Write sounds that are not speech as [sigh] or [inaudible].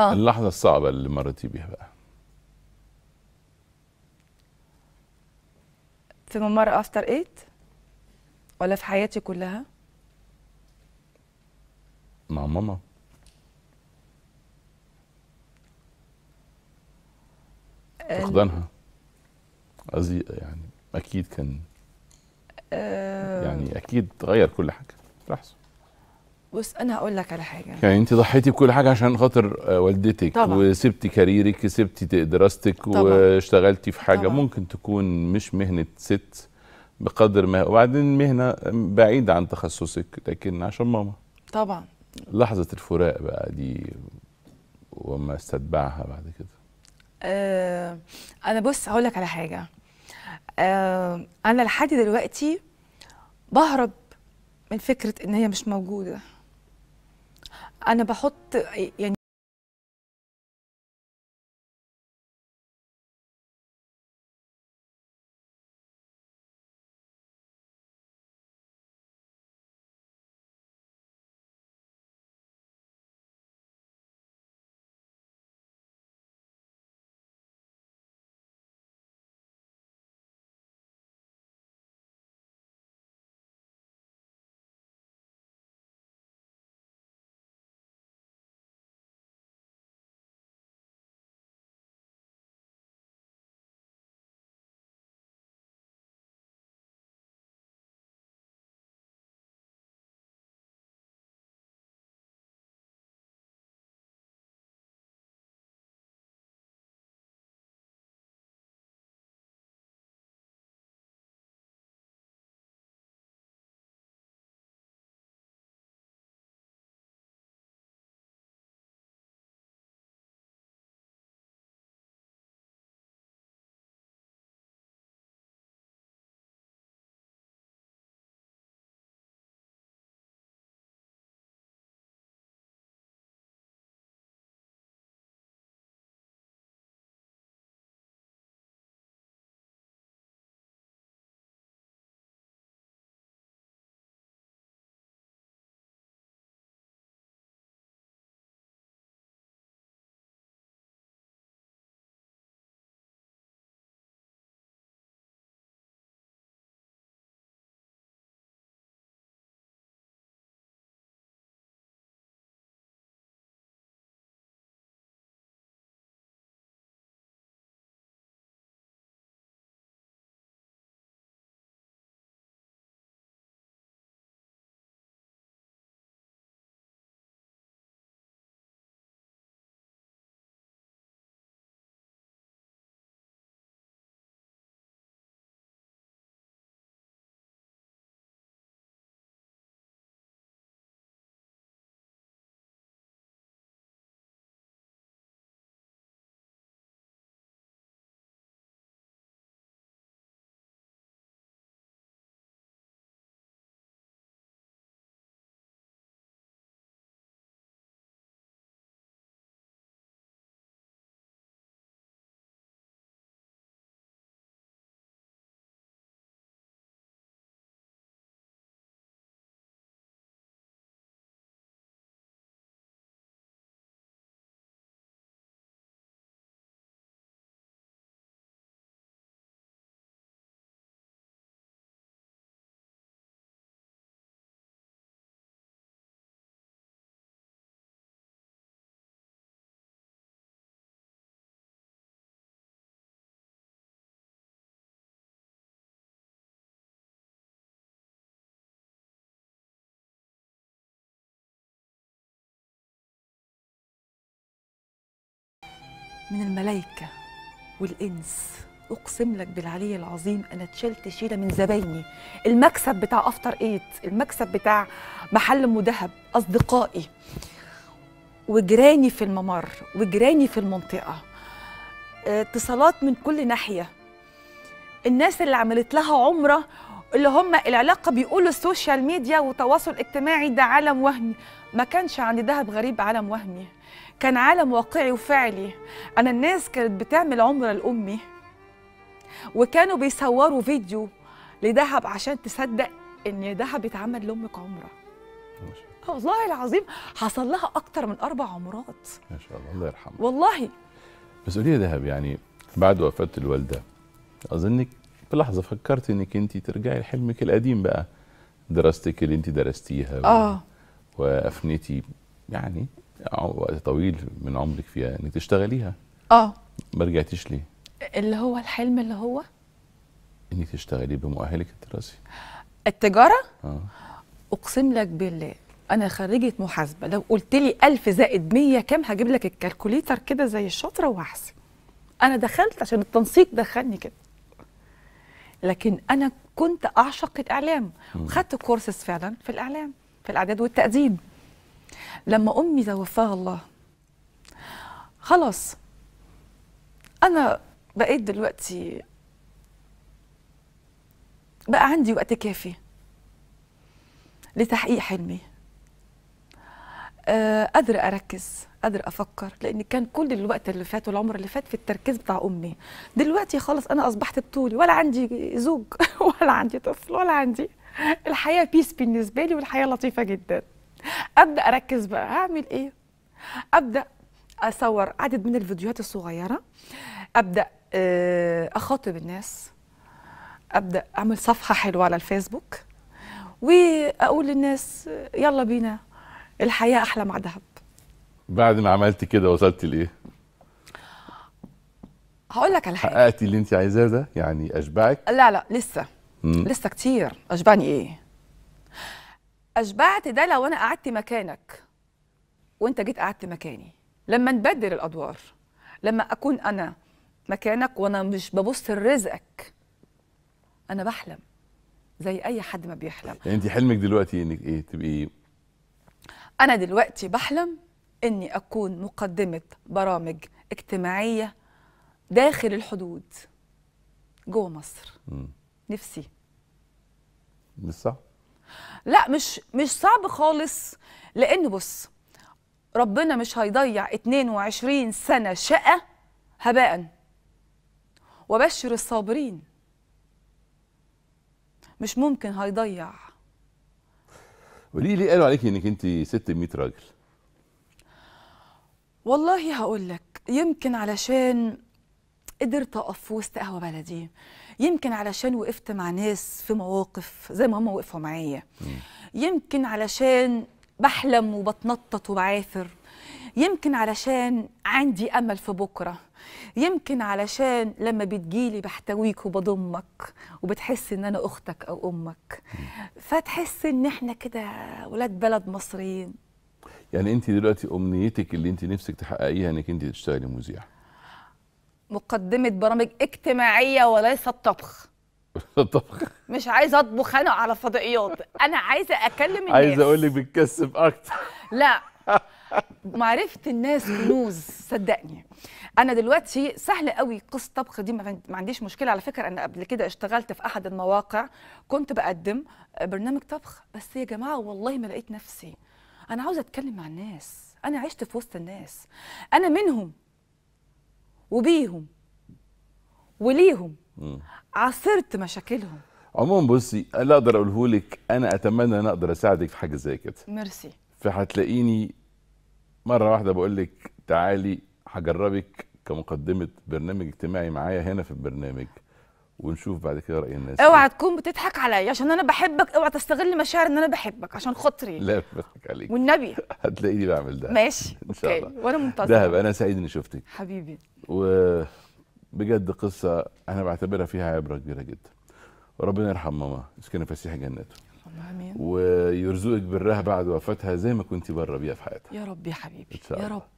آه. اللحظه الصعبه اللي مرتي بيها بقى في ممر افتر ايت ولا في حياتي كلها مع ماما فقدانها قصدي يعني اكيد كان آه. يعني اكيد غير كل حاجه لحظه بص انا هقول لك على حاجه يعني انت ضحيتي بكل حاجه عشان خاطر آه، والدتك طبعا. وسبتي كاريرك سبتي دراستك طبعا. واشتغلتي في حاجه طبعا. ممكن تكون مش مهنه ست بقدر ما وبعدين مهنه بعيده عن تخصصك لكن عشان ماما طبعا لحظه الفراق بقى دي وما استتبعها بعد كده آه انا بص هقول لك على حاجه آه انا لحد دلوقتي بهرب من فكره ان هي مش موجوده انا بحط يعني من الملائكه والانس اقسم لك بالعلي العظيم انا اتشلت شيله من زبايني المكسب بتاع افطر ايت المكسب بتاع محل مدهب اصدقائي وجيراني في الممر وجيراني في المنطقه آه، اتصالات من كل ناحيه الناس اللي عملت لها عمره اللي هم العلاقه بيقولوا السوشيال ميديا وتواصل اجتماعي ده عالم وهمي ما كانش عند دهب غريب عالم وهمي كان عالم واقعي وفعلي أنا الناس كانت بتعمل عمرة لأمي وكانوا بيصوروا فيديو لدهب عشان تصدق إن دهب اتعمل لأمك عمرة والله العظيم حصل لها أكتر من أربع عمرات ما شاء الله الله يرحمها والله بس قولي دهب يعني بعد وفاة الوالدة أظنك بلحظة فكرت إنك أنت ترجعي لحلمك القديم بقى دراستك اللي أنت درستيها و... آه. وأفنيتي يعني وقت طويل من عمرك فيها انك تشتغليها اه ما رجعتيش ليه؟ اللي هو الحلم اللي هو انك تشتغلي بمؤهلك الدراسي التجاره؟ اه اقسم لك بالله انا خريجه محاسبه لو قلت لي 1000 زائد 100 كام هجيب لك الكالكوليتر كده زي الشاطره واحسب انا دخلت عشان التنسيق دخلني كده لكن انا كنت اعشق الاعلام وخدت كورسز فعلا في الاعلام في الاعداد والتقديم لما امي توفاها الله خلاص انا بقيت دلوقتي بقى عندي وقت كافي لتحقيق حلمي آه، قادرة أركز قادرة أفكر لأن كان كل الوقت اللي فات والعمر اللي فات في التركيز بتاع أمي دلوقتي خلاص أنا أصبحت بطولي ولا عندي زوج [laughs] ولا عندي طفل ولا عندي الحياة بيس بالنسبة لي والحياة لطيفة جداً ابدا اركز بقى هعمل ايه ابدا اصور عدد من الفيديوهات الصغيره ابدا آه، اخاطب الناس ابدا اعمل صفحه حلوه على الفيسبوك واقول للناس يلا بينا الحياه احلى مع دهب بعد ما عملت كده وصلت لايه هقول لك على حاجه حققتي اللي انت عايزاه ده يعني اشبعك لا لا لسه مم. لسه كتير اشبعني ايه اشبعت ده لو انا قعدت مكانك وانت جيت قعدت مكاني لما نبدل الادوار لما اكون انا مكانك وانا مش ببص لرزقك انا بحلم زي اي حد ما بيحلم يعني انت حلمك دلوقتي انك ايه تبقي إيه؟ انا دلوقتي بحلم اني اكون مقدمه برامج اجتماعيه داخل الحدود جوه مصر م. نفسي مش صح لا مش مش صعب خالص لان بص ربنا مش هيضيع 22 سنه شقه هباء وبشر الصابرين مش ممكن هيضيع وليه ليه قالوا عليكي انك انت ست 100 راجل والله هقول لك يمكن علشان قدرت اقف وسط قهوه بلدي يمكن علشان وقفت مع ناس في مواقف زي ما هم وقفوا معايا يمكن علشان بحلم وبتنطط وبعافر يمكن علشان عندي امل في بكره يمكن علشان لما بتجيلي بحتويك وبضمك وبتحس ان انا اختك او امك فتحس ان احنا كده ولاد بلد مصريين يعني انت دلوقتي امنيتك اللي انت نفسك تحققيها انك انت تشتغلي مذيعه مقدمه برامج اجتماعيه وليس الطبخ الطبخ [laughs] مش عايزه اطبخ انا على فضائيات انا عايزه اكلم الناس عايزه اقول لك بتكسب اكتر [laughs] لا معرفه الناس كنوز صدقني انا دلوقتي سهل قوي قصه طبخ دي ما عنديش مشكله على فكره انا قبل كده اشتغلت في احد المواقع كنت بقدم آه، برنامج طبخ بس يا جماعه والله ما لقيت نفسي انا عاوزه اتكلم مع الناس انا عشت في وسط الناس انا منهم وبيهم وليهم عاصرت مشاكلهم عموما بصي اللي اقدر اقوله لك انا اتمنى ان اقدر اساعدك في حاجه زي كده ميرسي فهتلاقيني مره واحده بقول لك تعالي هجربك كمقدمه برنامج اجتماعي معايا هنا في البرنامج ونشوف بعد كده راي الناس اوعى تكون بتضحك عليا عشان انا بحبك اوعى تستغل مشاعر ان انا بحبك عشان خاطري لا بضحك عليك والنبي [laughs] هتلاقيني بعمل ده ماشي ان شاء الله وانا منتظر دهب انا سعيد اني شفتك حبيبي وبجد قصه انا بعتبرها فيها عبره كبيره جدا ربنا يرحم ماما يسكن فسيح جنته امين ويرزقك برها بعد وفاتها زي ما كنت بره بيها في حياتها يا رب يا حبيبي يا رب